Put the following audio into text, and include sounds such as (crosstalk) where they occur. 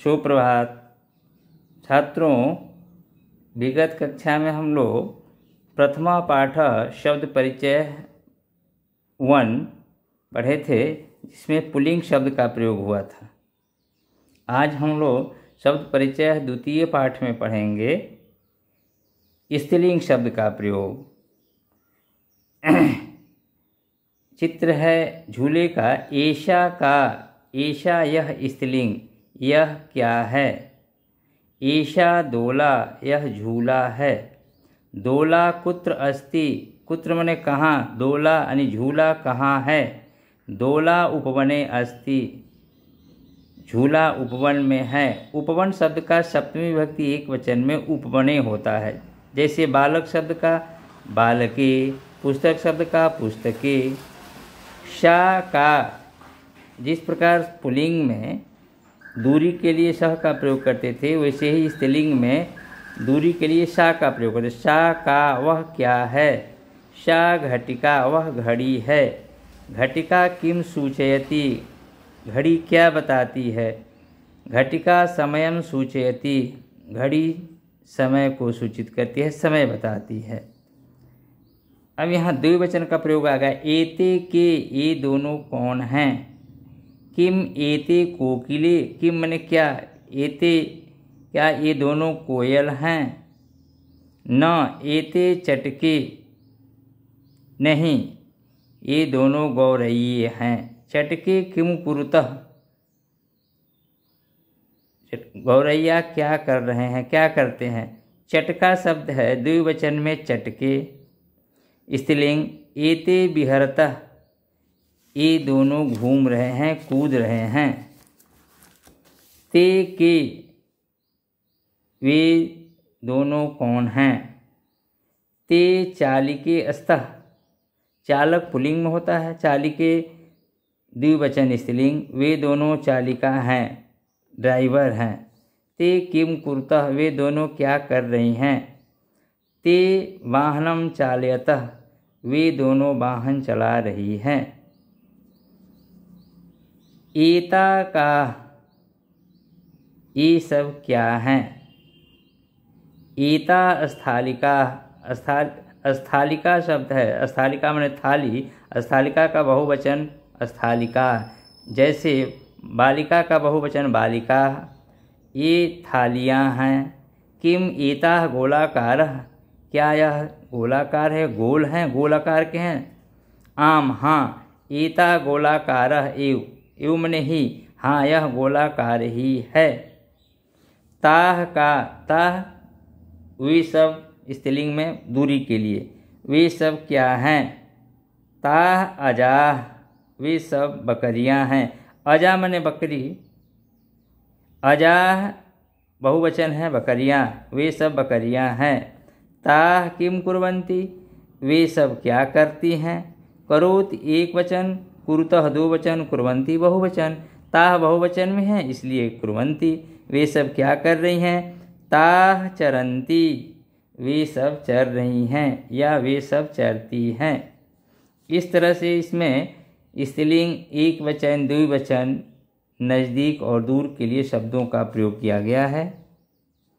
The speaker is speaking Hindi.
सुप्रभात छात्रों विगत कक्षा में हम लोग प्रथमा पाठ शब्द परिचय वन पढ़े थे जिसमें पुलिंग शब्द का प्रयोग हुआ था आज हम लोग शब्द परिचय द्वितीय पाठ में पढ़ेंगे स्त्रीलिंग शब्द का प्रयोग (clears throat) चित्र है झूले का एशा का ईशा यह स्त्रीलिंग यह क्या है ईशा दोला यह झूला है दोला कुत्र अस्ति कुत्र मने कहाँ दोला अनि झूला कहाँ है दोला उपवने अस्ति झूला उपवन में है उपवन शब्द का सप्तमी भक्ति एक वचन में उपवने होता है जैसे बालक शब्द का बालके पुस्तक शब्द का पुस्तके शा का जिस प्रकार पुलिंग में दूरी के लिए सह का प्रयोग करते थे वैसे ही स्त्रीलिंग में दूरी के लिए शाह का प्रयोग करते शाह का वह क्या है शा घटिका वह घड़ी है घटिका किम सूचयती घड़ी क्या बताती है घटिका समयम सूचयती घड़ी समय को सूचित करती है समय बताती है अब यहाँ द्विवचन का प्रयोग आ गया एते के ये दोनों कौन हैं किम एते कोकिले किम मैंने क्या एते क्या ये दोनों कोयल हैं न एते चटके नहीं ये दोनों गौरैये हैं चटके किम कुरुतः गौरैया क्या कर रहे हैं क्या करते हैं चटका शब्द है द्विवचन में चटके स्त्रीलिंग एते बिहरतः ये दोनों घूम रहे हैं कूद रहे हैं ते के वे दोनों कौन हैं ते चालिके स्तः चालक पुलिंग में होता है चालिके द्विवचन स्त्रीलिंग वे दोनों चालिका हैं ड्राइवर हैं ते किम कुरतः वे दोनों क्या कर रही हैं ते वाहनम चालयतः वे दोनों वाहन चला रही हैं ईता का ये सब क्या हैं ईता स्थालिका स्थाल स्थालिका शब्द है स्थालिका मैंने थाली स्थालिका का बहुवचन स्थालिका जैसे बालिका का बहुवचन बालिका ये थालियाँ हैं किम ईता गोलाकार क्या यह गोलाकार है गोल हैं गोलाकार के हैं आम हाँ ईता गोलाकार इम्न ही हाँ यह गोलाकार ही है ताह का ताह वे सब स्त्रीलिंग में दूरी के लिए वे सब क्या हैं ताह अजा वे सब बकरियां हैं अजा मने बकरी अजाह बहुवचन है बकरियां वे सब बकरियां हैं ताह किम कुरवंती वे सब क्या करती हैं करोत एक वचन कुरुतः दो वचन कुरवंती बहुवचन ताह बहुवचन में है इसलिए कुरवंती वे सब क्या कर रही हैं ताह चरंती वे सब चर रही हैं या वे सब चरती हैं इस तरह से इसमें स्त्रीलिंग एक वचन द्विवचन नज़दीक और दूर के लिए शब्दों का प्रयोग किया गया है